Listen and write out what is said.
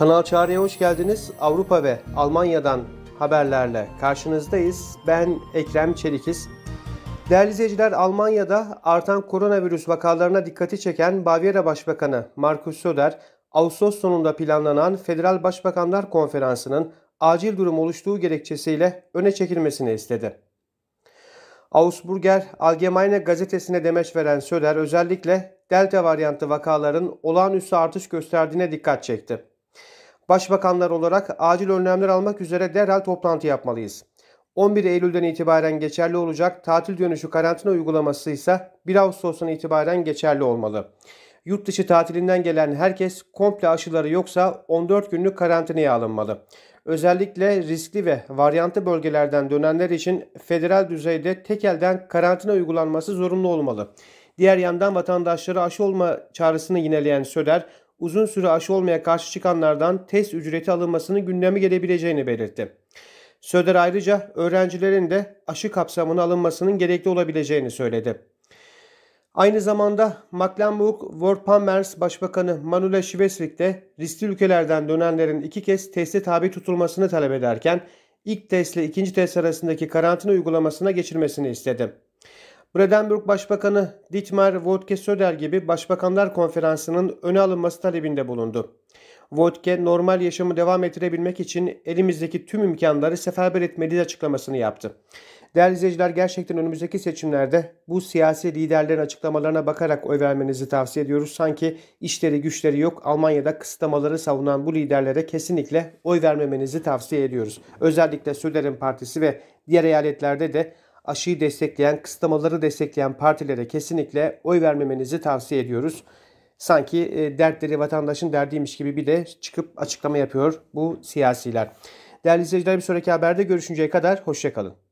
Kanal Çağrı'ya hoş geldiniz. Avrupa ve Almanya'dan haberlerle karşınızdayız. Ben Ekrem Çelikiz. Değerli izleyiciler, Almanya'da artan koronavirüs vakalarına dikkati çeken Bavyera Başbakanı Markus Söder, Ağustos sonunda planlanan Federal Başbakanlar Konferansı'nın acil durum oluştuğu gerekçesiyle öne çekilmesini istedi. Ausburger Allgemeine gazetesine demeç veren Söder özellikle Delta varyantı vakaların olağanüstü artış gösterdiğine dikkat çekti. Başbakanlar olarak acil önlemler almak üzere derhal toplantı yapmalıyız. 11 Eylül'den itibaren geçerli olacak tatil dönüşü karantina uygulaması ise 1 Ağustos'tan itibaren geçerli olmalı. Yurt dışı tatilinden gelen herkes komple aşıları yoksa 14 günlük karantinaya alınmalı. Özellikle riskli ve varyantlı bölgelerden dönenler için federal düzeyde tekelden karantina uygulanması zorunlu olmalı. Diğer yandan vatandaşları aşı olma çağrısını yineleyen Söder, uzun süre aşı olmaya karşı çıkanlardan test ücreti alınmasının gündeme gelebileceğini belirtti. Söder ayrıca öğrencilerin de aşı kapsamına alınmasının gerekli olabileceğini söyledi. Aynı zamanda Mecklenburg-Vorpommern Başbakanı Manuela Schwesvig de riskli ülkelerden dönenlerin iki kez teste tabi tutulmasını talep ederken ilk testle ikinci test arasındaki karantina uygulamasına geçirmesini istedi. Brandenburg Başbakanı Dietmar Woidke Söder gibi Başbakanlar Konferansı'nın öne alınması talebinde bulundu. Woidke normal yaşamı devam ettirebilmek için elimizdeki tüm imkanları seferber etmeliyiz açıklamasını yaptı. Değerli izleyiciler gerçekten önümüzdeki seçimlerde bu siyasi liderlerin açıklamalarına bakarak oy vermenizi tavsiye ediyoruz. Sanki işleri güçleri yok Almanya'da kısıtlamaları savunan bu liderlere kesinlikle oy vermemenizi tavsiye ediyoruz. Özellikle Söder'in partisi ve diğer eyaletlerde de aşıyı destekleyen, kısıtlamaları destekleyen partilere kesinlikle oy vermemenizi tavsiye ediyoruz. Sanki e, dertleri vatandaşın derdiymiş gibi bir de çıkıp açıklama yapıyor bu siyasiler. Değerli izleyiciler bir sonraki haberde görüşünceye kadar hoşçakalın.